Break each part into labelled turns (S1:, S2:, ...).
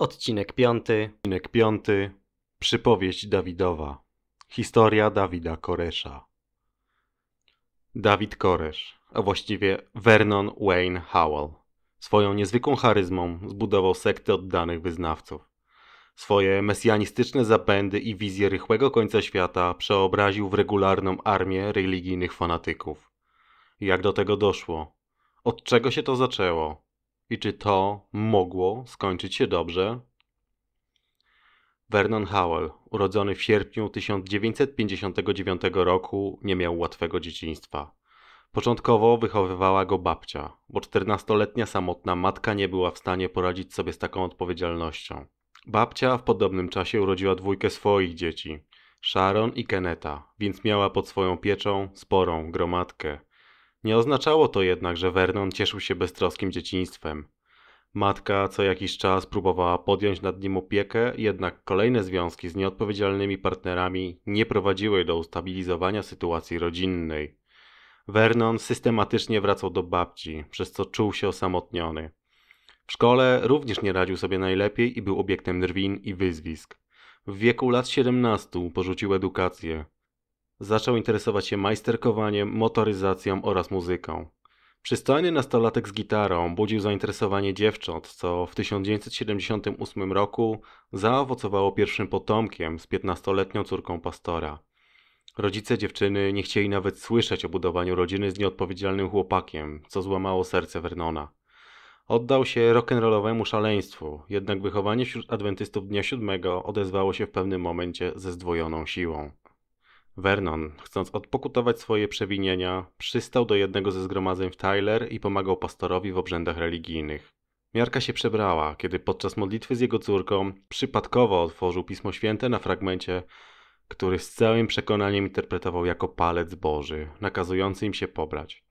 S1: Odcinek piąty. Odcinek piąty. Przypowieść Dawidowa. Historia Dawida Koresza. Dawid Koresz, a właściwie Vernon Wayne Howell. Swoją niezwykłą charyzmą zbudował sektę oddanych wyznawców. Swoje mesjanistyczne zapędy i wizje rychłego końca świata przeobraził w regularną armię religijnych fanatyków. Jak do tego doszło? Od czego się to zaczęło? i czy to mogło skończyć się dobrze? Vernon Howell, urodzony w sierpniu 1959 roku, nie miał łatwego dzieciństwa. Początkowo wychowywała go babcia, bo 14-letnia samotna matka nie była w stanie poradzić sobie z taką odpowiedzialnością. Babcia w podobnym czasie urodziła dwójkę swoich dzieci, Sharon i Keneta, więc miała pod swoją pieczą sporą gromadkę. Nie oznaczało to jednak, że Vernon cieszył się beztroskim dzieciństwem. Matka co jakiś czas próbowała podjąć nad nim opiekę, jednak kolejne związki z nieodpowiedzialnymi partnerami nie prowadziły do ustabilizowania sytuacji rodzinnej. Vernon systematycznie wracał do babci, przez co czuł się osamotniony. W szkole również nie radził sobie najlepiej i był obiektem drwin i wyzwisk. W wieku lat 17 porzucił edukację. Zaczął interesować się majsterkowaniem, motoryzacją oraz muzyką. Przystojny nastolatek z gitarą budził zainteresowanie dziewcząt, co w 1978 roku zaowocowało pierwszym potomkiem z 15-letnią córką pastora. Rodzice dziewczyny nie chcieli nawet słyszeć o budowaniu rodziny z nieodpowiedzialnym chłopakiem, co złamało serce Vernona. Oddał się rock'n'rollowemu szaleństwu, jednak wychowanie wśród adwentystów Dnia Siódmego odezwało się w pewnym momencie ze zdwojoną siłą. Vernon, chcąc odpokutować swoje przewinienia, przystał do jednego ze zgromadzeń w Tyler i pomagał pastorowi w obrzędach religijnych. Miarka się przebrała, kiedy podczas modlitwy z jego córką przypadkowo otworzył Pismo Święte na fragmencie, który z całym przekonaniem interpretował jako palec Boży, nakazujący im się pobrać.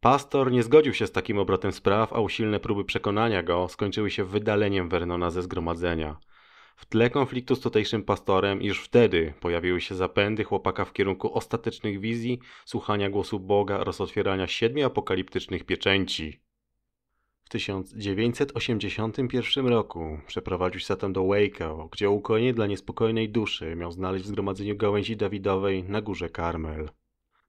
S1: Pastor nie zgodził się z takim obrotem spraw, a usilne próby przekonania go skończyły się wydaleniem Vernona ze zgromadzenia – w tle konfliktu z tutejszym pastorem już wtedy pojawiły się zapędy chłopaka w kierunku ostatecznych wizji, słuchania głosu Boga oraz otwierania siedmiu apokaliptycznych pieczęci. W 1981 roku przeprowadził się zatem do Waco, gdzie ukojenie dla niespokojnej duszy miał znaleźć w zgromadzeniu gałęzi Dawidowej na górze Karmel.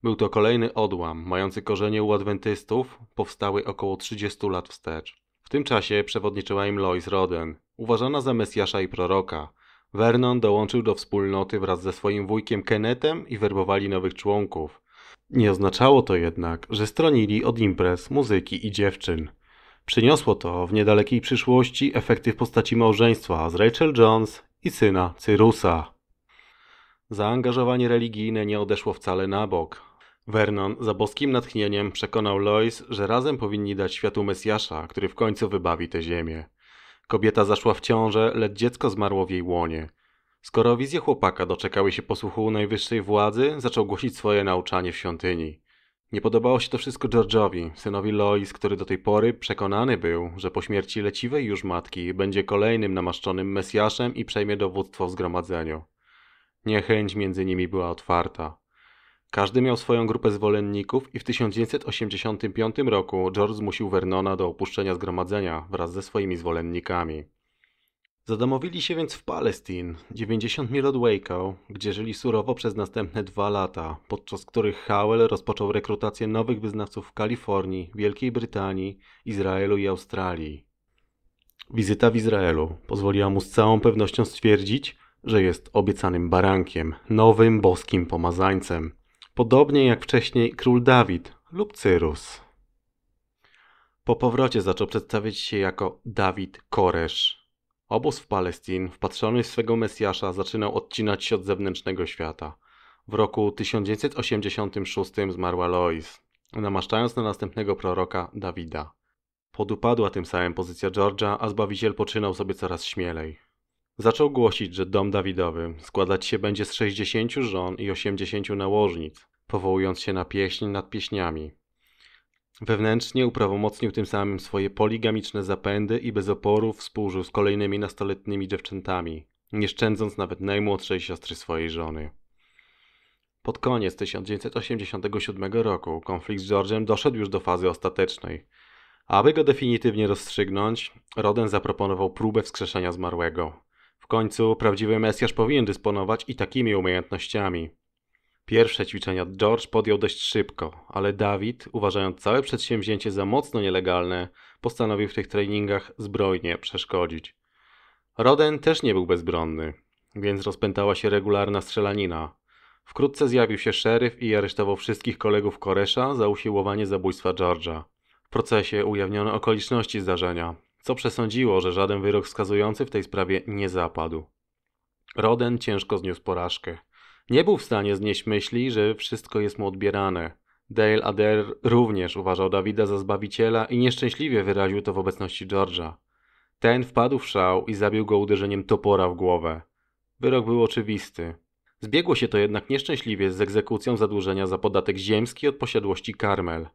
S1: Był to kolejny odłam, mający korzenie u adwentystów, powstały około 30 lat wstecz tym czasie przewodniczyła im Lois Roden, uważana za Mesjasza i proroka. Vernon dołączył do wspólnoty wraz ze swoim wujkiem Kenetem i werbowali nowych członków. Nie oznaczało to jednak, że stronili od imprez, muzyki i dziewczyn. Przyniosło to w niedalekiej przyszłości efekty w postaci małżeństwa z Rachel Jones i syna Cyrusa. Zaangażowanie religijne nie odeszło wcale na bok. Vernon za boskim natchnieniem przekonał Lois, że razem powinni dać światu Mesjasza, który w końcu wybawi tę ziemię. Kobieta zaszła w ciążę, lecz dziecko zmarło w jej łonie. Skoro wizje chłopaka doczekały się posłuchu najwyższej władzy, zaczął głosić swoje nauczanie w świątyni. Nie podobało się to wszystko George'owi, synowi Lois, który do tej pory przekonany był, że po śmierci leciwej już matki będzie kolejnym namaszczonym Mesjaszem i przejmie dowództwo w zgromadzeniu. Niechęć między nimi była otwarta. Każdy miał swoją grupę zwolenników i w 1985 roku George zmusił Vernona do opuszczenia zgromadzenia wraz ze swoimi zwolennikami. Zadomowili się więc w Palestin, 90 mil od Waco, gdzie żyli surowo przez następne dwa lata, podczas których Howell rozpoczął rekrutację nowych wyznawców w Kalifornii, Wielkiej Brytanii, Izraelu i Australii. Wizyta w Izraelu pozwoliła mu z całą pewnością stwierdzić, że jest obiecanym barankiem, nowym boskim pomazańcem, podobnie jak wcześniej król Dawid lub Cyrus. Po powrocie zaczął przedstawiać się jako Dawid Koresz. Obóz w Palestin, wpatrzony w swego Mesjasza, zaczynał odcinać się od zewnętrznego świata. W roku 1986 zmarła Lois, namaszczając na następnego proroka Dawida. Podupadła tym samym pozycja Georgia, a Zbawiciel poczynał sobie coraz śmielej. Zaczął głosić, że dom Dawidowy składać się będzie z 60 żon i 80 nałożnic, powołując się na pieśń nad pieśniami. Wewnętrznie uprawomocnił tym samym swoje poligamiczne zapędy i bez oporu współżył z kolejnymi nastoletnimi dziewczętami, nie szczędząc nawet najmłodszej siostry swojej żony. Pod koniec 1987 roku konflikt z George'em doszedł już do fazy ostatecznej. Aby go definitywnie rozstrzygnąć, Roden zaproponował próbę wskrzeszenia zmarłego końcu prawdziwy Mesjasz powinien dysponować i takimi umiejętnościami. Pierwsze ćwiczenia George podjął dość szybko, ale Dawid, uważając całe przedsięwzięcie za mocno nielegalne, postanowił w tych treningach zbrojnie przeszkodzić. Roden też nie był bezbronny, więc rozpętała się regularna strzelanina. Wkrótce zjawił się szeryf i aresztował wszystkich kolegów Koresza za usiłowanie zabójstwa George'a. W procesie ujawniono okoliczności zdarzenia, co przesądziło, że żaden wyrok skazujący w tej sprawie nie zapadł. Roden ciężko zniósł porażkę. Nie był w stanie znieść myśli, że wszystko jest mu odbierane. Dale Adair również uważał Dawida za zbawiciela i nieszczęśliwie wyraził to w obecności George'a. Ten wpadł w szał i zabił go uderzeniem topora w głowę. Wyrok był oczywisty. Zbiegło się to jednak nieszczęśliwie z egzekucją zadłużenia za podatek ziemski od posiadłości Karmel –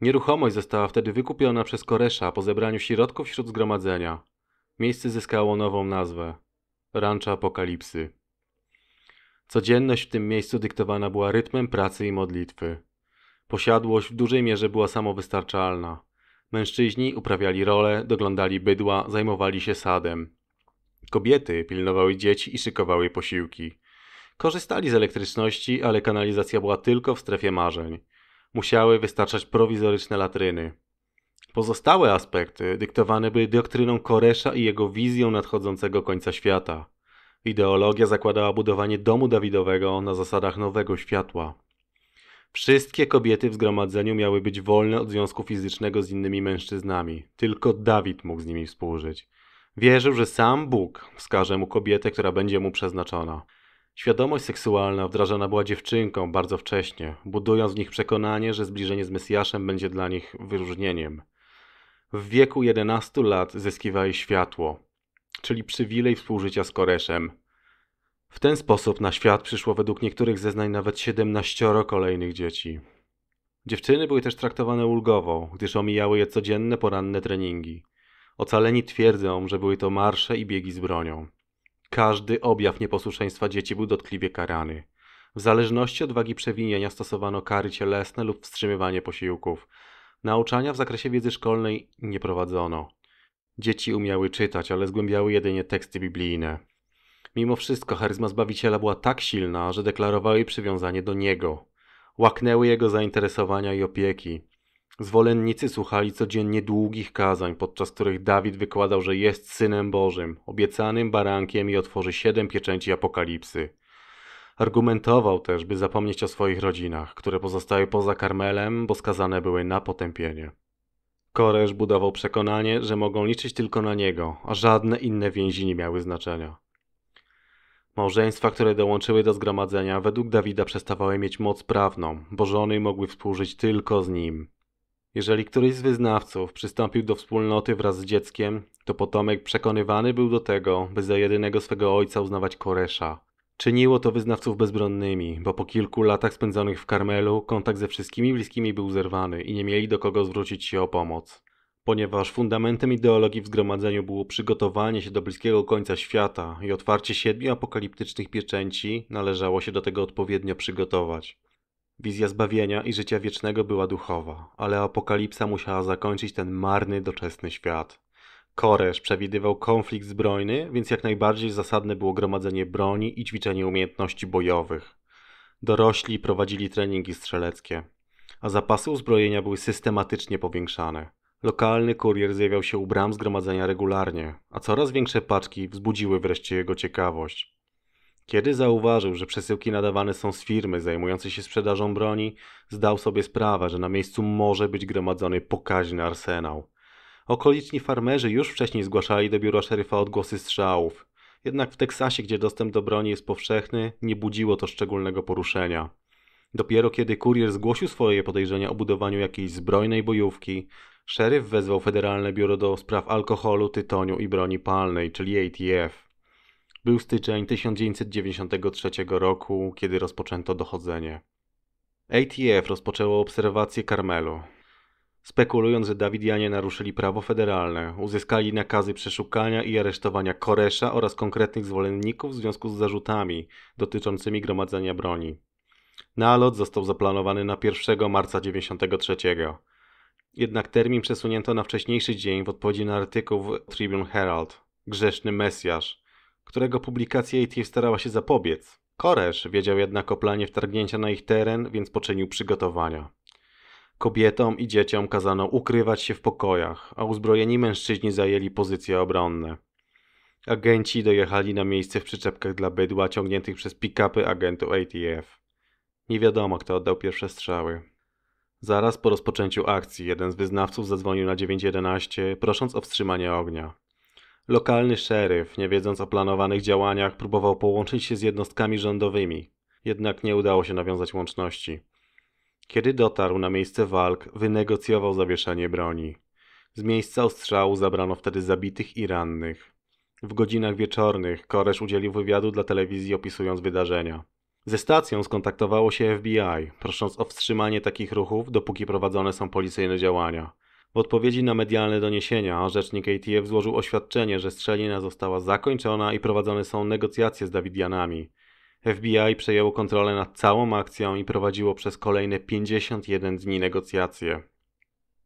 S1: Nieruchomość została wtedy wykupiona przez Koresza po zebraniu środków wśród zgromadzenia. Miejsce zyskało nową nazwę – Rancha Apokalipsy. Codzienność w tym miejscu dyktowana była rytmem pracy i modlitwy. Posiadłość w dużej mierze była samowystarczalna. Mężczyźni uprawiali role, doglądali bydła, zajmowali się sadem. Kobiety pilnowały dzieci i szykowały posiłki. Korzystali z elektryczności, ale kanalizacja była tylko w strefie marzeń – musiały wystarczać prowizoryczne latryny. Pozostałe aspekty dyktowane były doktryną Koresza i jego wizją nadchodzącego końca świata. Ideologia zakładała budowanie domu Dawidowego na zasadach nowego światła. Wszystkie kobiety w zgromadzeniu miały być wolne od związku fizycznego z innymi mężczyznami. Tylko Dawid mógł z nimi współżyć. Wierzył, że sam Bóg wskaże mu kobietę, która będzie mu przeznaczona. Świadomość seksualna wdrażana była dziewczynkom bardzo wcześnie, budując w nich przekonanie, że zbliżenie z Mesjaszem będzie dla nich wyróżnieniem. W wieku 11 lat zyskiwali światło, czyli przywilej współżycia z Koreszem. W ten sposób na świat przyszło według niektórych zeznań nawet 17 kolejnych dzieci. Dziewczyny były też traktowane ulgowo, gdyż omijały je codzienne poranne treningi. Ocaleni twierdzą, że były to marsze i biegi z bronią. Każdy objaw nieposłuszeństwa dzieci był dotkliwie karany. W zależności od wagi przewinienia stosowano kary cielesne lub wstrzymywanie posiłków. Nauczania w zakresie wiedzy szkolnej nie prowadzono. Dzieci umiały czytać, ale zgłębiały jedynie teksty biblijne. Mimo wszystko charyzma Zbawiciela była tak silna, że deklarowały przywiązanie do Niego. Łaknęły Jego zainteresowania i opieki. Zwolennicy słuchali codziennie długich kazań, podczas których Dawid wykładał, że jest synem Bożym, obiecanym barankiem i otworzy siedem pieczęci apokalipsy. Argumentował też, by zapomnieć o swoich rodzinach, które pozostały poza Karmelem, bo skazane były na potępienie. Koresz budował przekonanie, że mogą liczyć tylko na niego, a żadne inne więzi nie miały znaczenia. Małżeństwa, które dołączyły do zgromadzenia, według Dawida przestawały mieć moc prawną, bo żony mogły współżyć tylko z nim. Jeżeli któryś z wyznawców przystąpił do wspólnoty wraz z dzieckiem, to potomek przekonywany był do tego, by za jedynego swego ojca uznawać Koresza. Czyniło to wyznawców bezbronnymi, bo po kilku latach spędzonych w Karmelu kontakt ze wszystkimi bliskimi był zerwany i nie mieli do kogo zwrócić się o pomoc. Ponieważ fundamentem ideologii w zgromadzeniu było przygotowanie się do bliskiego końca świata i otwarcie siedmiu apokaliptycznych pieczęci, należało się do tego odpowiednio przygotować. Wizja zbawienia i życia wiecznego była duchowa, ale apokalipsa musiała zakończyć ten marny, doczesny świat. Koresz przewidywał konflikt zbrojny, więc jak najbardziej zasadne było gromadzenie broni i ćwiczenie umiejętności bojowych. Dorośli prowadzili treningi strzeleckie, a zapasy uzbrojenia były systematycznie powiększane. Lokalny kurier zjawiał się u bram zgromadzenia regularnie, a coraz większe paczki wzbudziły wreszcie jego ciekawość. Kiedy zauważył, że przesyłki nadawane są z firmy zajmującej się sprzedażą broni, zdał sobie sprawę, że na miejscu może być gromadzony pokaźny arsenał. Okoliczni farmerzy już wcześniej zgłaszali do biura szeryfa odgłosy strzałów. Jednak w Teksasie, gdzie dostęp do broni jest powszechny, nie budziło to szczególnego poruszenia. Dopiero kiedy kurier zgłosił swoje podejrzenia o budowaniu jakiejś zbrojnej bojówki, szeryf wezwał Federalne Biuro do Spraw Alkoholu, Tytoniu i Broni Palnej, czyli ATF. Był styczeń 1993 roku, kiedy rozpoczęto dochodzenie. ATF rozpoczęło obserwację Karmelu. Spekulując, że Dawidianie naruszyli prawo federalne, uzyskali nakazy przeszukania i aresztowania Koresza oraz konkretnych zwolenników w związku z zarzutami dotyczącymi gromadzenia broni. Nalot został zaplanowany na 1 marca 1993. Jednak termin przesunięto na wcześniejszy dzień w odpowiedzi na artykuł w Tribune Herald Grzeszny Mesjasz którego publikacja ATF starała się zapobiec. Koresz wiedział jednak o planie wtargnięcia na ich teren, więc poczynił przygotowania. Kobietom i dzieciom kazano ukrywać się w pokojach, a uzbrojeni mężczyźni zajęli pozycje obronne. Agenci dojechali na miejsce w przyczepkach dla bydła ciągniętych przez pick-upy agentów ATF. Nie wiadomo, kto oddał pierwsze strzały. Zaraz po rozpoczęciu akcji jeden z wyznawców zadzwonił na 911, prosząc o wstrzymanie ognia. Lokalny szeryf, nie wiedząc o planowanych działaniach, próbował połączyć się z jednostkami rządowymi, jednak nie udało się nawiązać łączności. Kiedy dotarł na miejsce walk, wynegocjował zawieszenie broni. Z miejsca ostrzału zabrano wtedy zabitych i rannych. W godzinach wieczornych Koresz udzielił wywiadu dla telewizji opisując wydarzenia. Ze stacją skontaktowało się FBI, prosząc o wstrzymanie takich ruchów, dopóki prowadzone są policyjne działania. W odpowiedzi na medialne doniesienia rzecznik ATF złożył oświadczenie, że strzelina została zakończona i prowadzone są negocjacje z Dawidianami. FBI przejęło kontrolę nad całą akcją i prowadziło przez kolejne 51 dni negocjacje.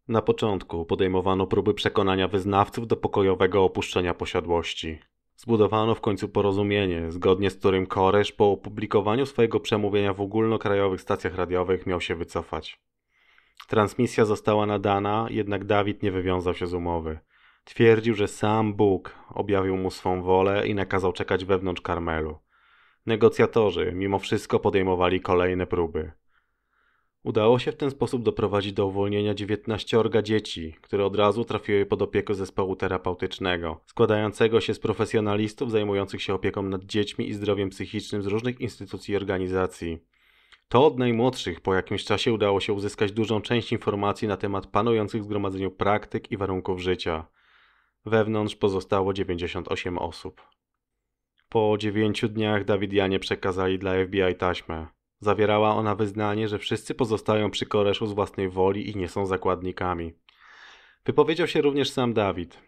S1: Na początku podejmowano próby przekonania wyznawców do pokojowego opuszczenia posiadłości. Zbudowano w końcu porozumienie, zgodnie z którym Koresz po opublikowaniu swojego przemówienia w ogólnokrajowych stacjach radiowych miał się wycofać. Transmisja została nadana, jednak Dawid nie wywiązał się z umowy. Twierdził, że sam Bóg objawił mu swą wolę i nakazał czekać wewnątrz Karmelu. Negocjatorzy mimo wszystko podejmowali kolejne próby. Udało się w ten sposób doprowadzić do uwolnienia 19 dzieci, które od razu trafiły pod opiekę zespołu terapeutycznego, składającego się z profesjonalistów zajmujących się opieką nad dziećmi i zdrowiem psychicznym z różnych instytucji i organizacji. To od najmłodszych po jakimś czasie udało się uzyskać dużą część informacji na temat panujących w zgromadzeniu praktyk i warunków życia. Wewnątrz pozostało 98 osób. Po dziewięciu dniach Dawidianie przekazali dla FBI taśmę. Zawierała ona wyznanie, że wszyscy pozostają przy koreszu z własnej woli i nie są zakładnikami. Wypowiedział się również sam Dawid.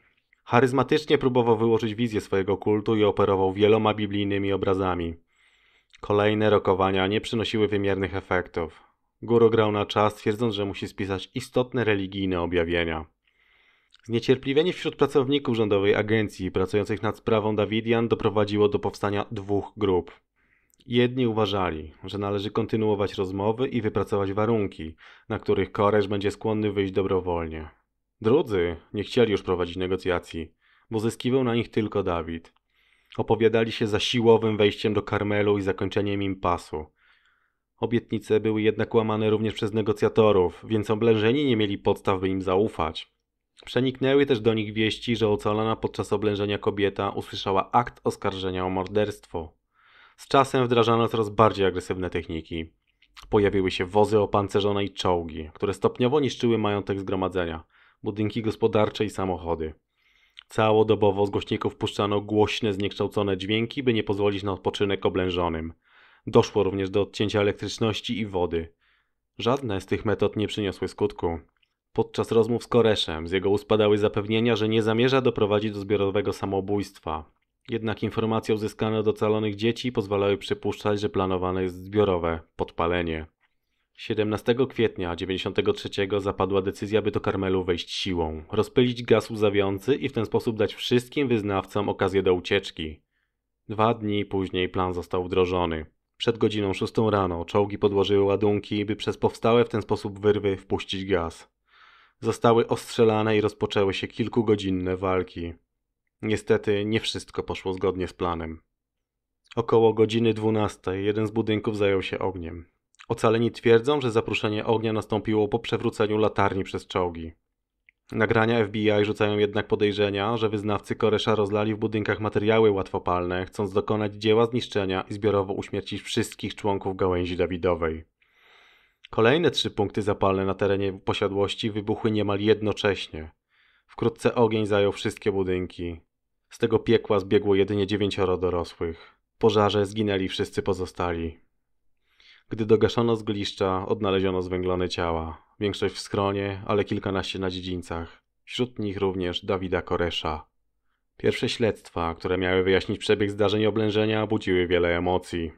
S1: Charyzmatycznie próbował wyłożyć wizję swojego kultu i operował wieloma biblijnymi obrazami. Kolejne rokowania nie przynosiły wymiernych efektów. Guru grał na czas, twierdząc, że musi spisać istotne religijne objawienia. Zniecierpliwienie wśród pracowników rządowej agencji pracujących nad sprawą Davidian doprowadziło do powstania dwóch grup. Jedni uważali, że należy kontynuować rozmowy i wypracować warunki, na których Koresz będzie skłonny wyjść dobrowolnie. Drudzy nie chcieli już prowadzić negocjacji, bo zyskiwał na nich tylko Dawid. Opowiadali się za siłowym wejściem do Karmelu i zakończeniem impasu. Obietnice były jednak łamane również przez negocjatorów, więc oblężeni nie mieli podstaw, by im zaufać. Przeniknęły też do nich wieści, że ocalona podczas oblężenia kobieta usłyszała akt oskarżenia o morderstwo. Z czasem wdrażano coraz bardziej agresywne techniki. Pojawiły się wozy opancerzone i czołgi, które stopniowo niszczyły majątek zgromadzenia, budynki gospodarcze i samochody. Całodobowo z głośników puszczano głośne, zniekształcone dźwięki, by nie pozwolić na odpoczynek oblężonym. Doszło również do odcięcia elektryczności i wody. Żadna z tych metod nie przyniosły skutku. Podczas rozmów z Koreszem z jego uspadały zapewnienia, że nie zamierza doprowadzić do zbiorowego samobójstwa. Jednak informacje uzyskane od ocalonych dzieci pozwalały przypuszczać, że planowane jest zbiorowe podpalenie. 17 kwietnia 93 zapadła decyzja, by do Karmelu wejść siłą, rozpylić gaz łzawiący i w ten sposób dać wszystkim wyznawcom okazję do ucieczki. Dwa dni później plan został wdrożony. Przed godziną 6 rano czołgi podłożyły ładunki, by przez powstałe w ten sposób wyrwy wpuścić gaz. Zostały ostrzelane i rozpoczęły się kilkugodzinne walki. Niestety nie wszystko poszło zgodnie z planem. Około godziny 12 jeden z budynków zajął się ogniem. Ocaleni twierdzą, że zaproszenie ognia nastąpiło po przewróceniu latarni przez czołgi. Nagrania FBI rzucają jednak podejrzenia, że wyznawcy Koresza rozlali w budynkach materiały łatwopalne, chcąc dokonać dzieła zniszczenia i zbiorowo uśmiercić wszystkich członków gałęzi Dawidowej. Kolejne trzy punkty zapalne na terenie posiadłości wybuchły niemal jednocześnie. Wkrótce ogień zajął wszystkie budynki. Z tego piekła zbiegło jedynie dziewięcioro dorosłych. W pożarze zginęli wszyscy pozostali. Gdy dogaszono zgliszcza, odnaleziono zwęglone ciała. Większość w schronie, ale kilkanaście na dziedzińcach. Wśród nich również Dawida Koresza. Pierwsze śledztwa, które miały wyjaśnić przebieg zdarzeń oblężenia, budziły wiele emocji.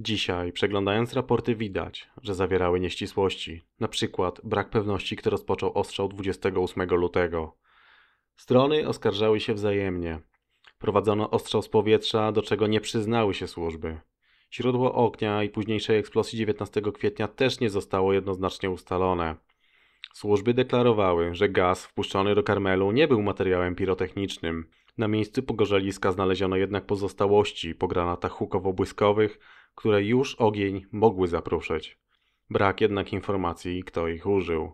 S1: Dzisiaj, przeglądając raporty, widać, że zawierały nieścisłości, na przykład brak pewności, kto rozpoczął ostrzał 28 lutego. Strony oskarżały się wzajemnie. Prowadzono ostrzał z powietrza, do czego nie przyznały się służby. Źródło ognia i późniejszej eksplozji 19 kwietnia też nie zostało jednoznacznie ustalone. Służby deklarowały, że gaz wpuszczony do Karmelu nie był materiałem pirotechnicznym. Na miejscu pogorzeliska znaleziono jednak pozostałości po granatach hukowo-błyskowych, które już ogień mogły zapruszyć. Brak jednak informacji, kto ich użył.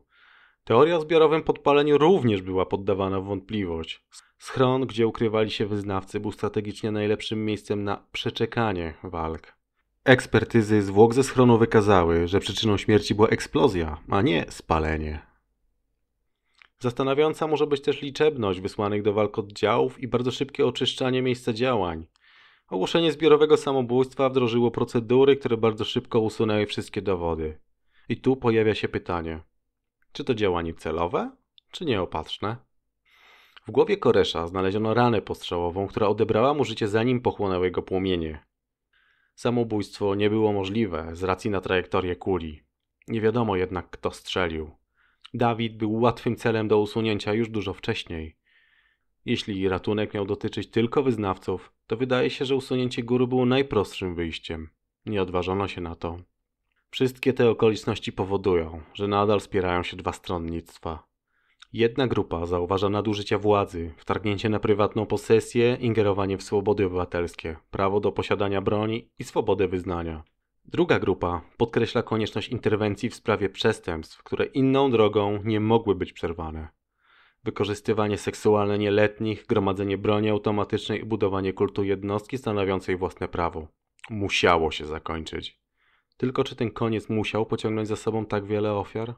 S1: Teoria o zbiorowym podpaleniu również była poddawana w wątpliwość. Schron, gdzie ukrywali się wyznawcy, był strategicznie najlepszym miejscem na przeczekanie walk. Ekspertyzy zwłok ze schronu wykazały, że przyczyną śmierci była eksplozja, a nie spalenie. Zastanawiająca może być też liczebność wysłanych do walk oddziałów i bardzo szybkie oczyszczanie miejsca działań. Ogłoszenie zbiorowego samobójstwa wdrożyło procedury, które bardzo szybko usunęły wszystkie dowody. I tu pojawia się pytanie: czy to działanie celowe, czy nieopatrzne? W głowie Koresza znaleziono ranę postrzałową, która odebrała mu życie zanim pochłonęło jego płomienie. Samobójstwo nie było możliwe z racji na trajektorię kuli. Nie wiadomo jednak, kto strzelił. Dawid był łatwym celem do usunięcia już dużo wcześniej. Jeśli ratunek miał dotyczyć tylko wyznawców, to wydaje się, że usunięcie góry było najprostszym wyjściem. Nie odważono się na to. Wszystkie te okoliczności powodują, że nadal spierają się dwa stronnictwa. Jedna grupa zauważa nadużycia władzy, wtargnięcie na prywatną posesję, ingerowanie w swobody obywatelskie, prawo do posiadania broni i swobodę wyznania. Druga grupa podkreśla konieczność interwencji w sprawie przestępstw, które inną drogą nie mogły być przerwane. Wykorzystywanie seksualne nieletnich, gromadzenie broni automatycznej i budowanie kultu jednostki stanowiącej własne prawo. Musiało się zakończyć. Tylko czy ten koniec musiał pociągnąć za sobą tak wiele ofiar?